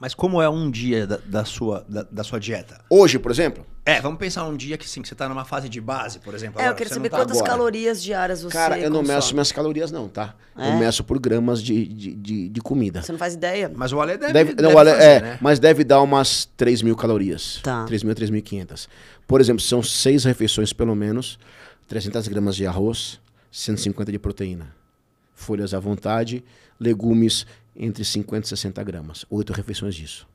Mas como é um dia da, da sua, da, da, sua dieta? Hoje, por exemplo? É, vamos pensar um dia que sim, que você está numa fase de base, por exemplo. É, agora, eu quero saber tá quantas agora. calorias diárias você Cara, eu não consome. meço minhas calorias, não, tá? É? Eu meço por gramas de, de, de, de, comida. Você não faz ideia? Mas o Ale deve. deve, deve não, Ale, fazer, é, né? Mas deve dar umas 3 mil calorias. Tá. 3 mil, 3.500. Por exemplo, são seis refeições, pelo menos, 300 gramas de arroz, 150 de proteína folhas à vontade, legumes entre 50 e 60 gramas. Oito refeições disso.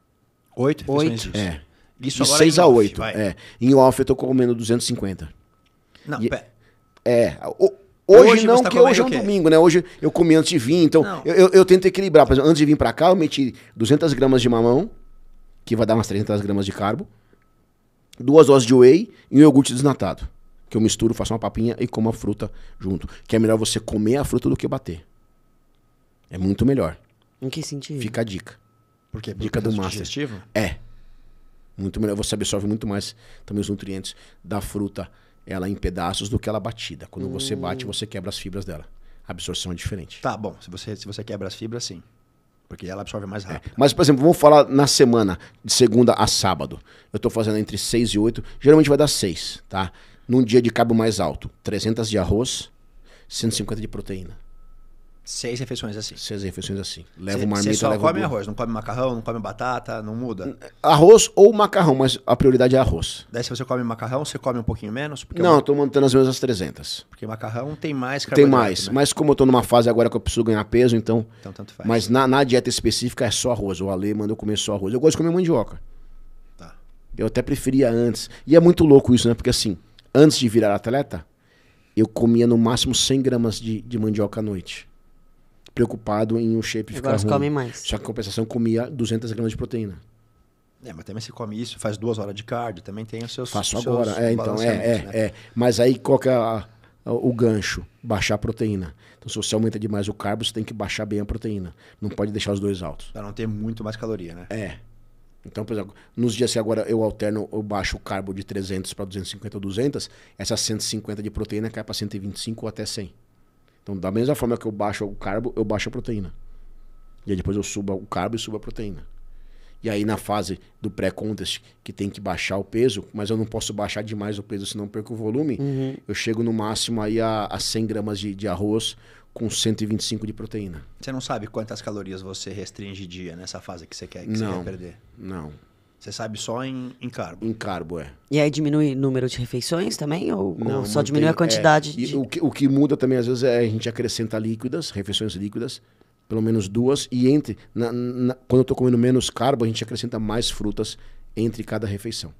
Oito refeições Oito. disso? É. Isso de 6 é a 8. É. Em off eu tô comendo 250. Não, e, pera. É. O, hoje, hoje, não, tá porque hoje é um domingo, né? Hoje eu comi antes de vir, então eu, eu, eu, tento equilibrar. antes de vir para cá, eu meti 200 gramas de mamão, que vai dar umas 300 gramas de carbo, duas doses de whey e um iogurte desnatado que eu misturo, faço uma papinha e como a fruta junto. Que é melhor você comer a fruta do que bater. É muito melhor. Em que sentido? Fica a dica. Porque é dica do master. Digestivo? É. Muito melhor, você absorve muito mais também os nutrientes da fruta, ela em pedaços do que ela batida. Quando hum. você bate, você quebra as fibras dela. A absorção é diferente. Tá bom, se você se você quebra as fibras, sim. Porque ela absorve mais é. rápido. É. Mas, por exemplo, vamos falar na semana, de segunda a sábado. Eu estou fazendo entre 6 e 8. Geralmente vai dar 6, tá? num dia de cabo mais alto. 300 de arroz, 150 de proteína. Seis refeições assim. Seis refeições assim. Leva uma marmita, só leva come arroz, não come macarrão, não come batata, não muda? Arroz ou macarrão, mas a prioridade é arroz. Daí se você come macarrão, você come um pouquinho menos? não, eu... tô mantendo as mesmas 300. Porque macarrão tem mais Tem mais, né? mas como eu tô numa fase agora que eu preciso ganhar peso, então... Então tanto faz. Mas na, na dieta específica é só arroz. O Ale eu comer só arroz. Eu gosto de comer mandioca. Tá. Eu até preferia antes. E é muito louco isso, né? Porque assim antes de virar atleta, eu comia no máximo 100 gramas de, de mandioca à noite. Preocupado em o shape Agora ficar come mais. Só que, em compensação, comia 200 gramas de proteína. É, mas também se come isso, faz duas horas de cardio, também tem os seus... Faço agora, é, então, é, é, né? é. Mas aí qual que é a, a, o gancho? Baixar a proteína. Então se você aumenta demais o carbo, você tem que baixar bem a proteína. Não pode deixar os dois altos. Pra não ter muito mais caloria, né? É. Então, por exemplo, nos dias que agora eu alterno, eu baixo o carbo de 300 para 250 ou 200, essa 150 de proteína cai para 125 ou até 100. Então, da mesma forma que eu baixo o carbo, eu baixo a proteína. E aí depois eu subo o carbo e subo a proteína. E aí na fase do pré-contest, que tem que baixar o peso, mas eu não posso baixar demais o peso, senão perco o volume, uhum. eu chego no máximo aí a, a 100 gramas de, de arroz com 125 de proteína. Você não sabe quantas calorias você restringe dia nessa fase que você quer, que não, você quer perder? Não. Você sabe só em, em carbo? Em carbo, é. E aí diminui o número de refeições também? Ou, não, só diminui a quantidade? É, de... o, que, o que muda também às vezes é a gente acrescenta líquidas, refeições líquidas, pelo menos duas, e entre. Na, na, quando eu estou comendo menos carbo, a gente acrescenta mais frutas entre cada refeição.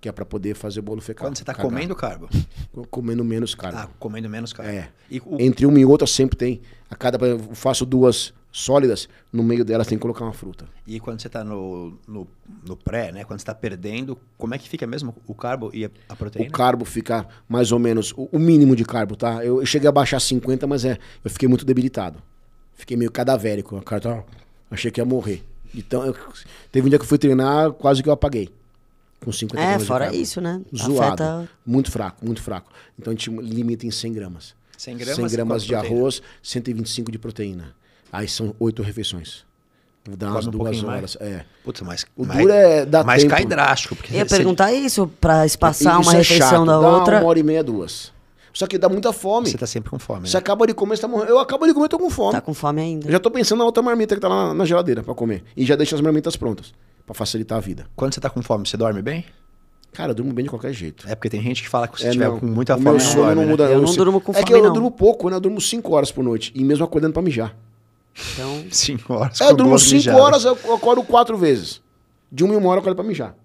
Que é para poder fazer o bolo fecal. Quando você está comendo carbo? Comendo menos carbo. Ah, comendo menos carbo. É. O... Entre uma e outra sempre tem. A cada, eu faço duas sólidas, no meio delas tem que colocar uma fruta. E quando você está no, no, no, pré, né? Quando você está perdendo, como é que fica mesmo o carbo e a proteína? O carbo fica mais ou menos, o, o mínimo de carbo, tá? Eu, eu cheguei a baixar 50, mas é, eu fiquei muito debilitado. Fiquei meio cadavérico. A cara tava... Tá? Achei que ia morrer. Então, eu... teve um dia que eu fui treinar, quase que eu apaguei. Com 50 é, gramas. É, fora isso, né? Zoado. Afeta... Muito fraco, muito fraco. Então a gente limita em 100 gramas. 100 gramas, 100 gramas de arroz, 125 de proteína. Aí são oito refeições. Dá umas duas um horas. É. Putz, mas, o duro é dar Mas tempo. cai drástico. Porque ia você... perguntar isso, para espaçar isso uma é refeição chato, da dá outra. Uma hora e meia, duas. Só que dá muita fome. Você tá sempre com fome. Você né? acaba de comer, você tá morrendo. Eu acabo de comer, tô com fome. Tá com fome ainda. Eu já tô pensando na outra marmita que tá lá na, geladeira para comer. E já deixo as marmitas prontas para facilitar a vida. Quando você tá com fome, você dorme bem? Cara, eu durmo bem de qualquer jeito. É porque tem gente que fala que se é, tiver não, com muita fome, meu sono não, né? muda. Né? Eu não durmo com fome, É que eu não. durmo pouco, né? Eu durmo 5 horas por noite. E mesmo acordando para mijar. Então... 5 horas. É, eu durmo 5 horas, eu acordo 4 vezes. De uma em uma hora eu acordo pra mijar.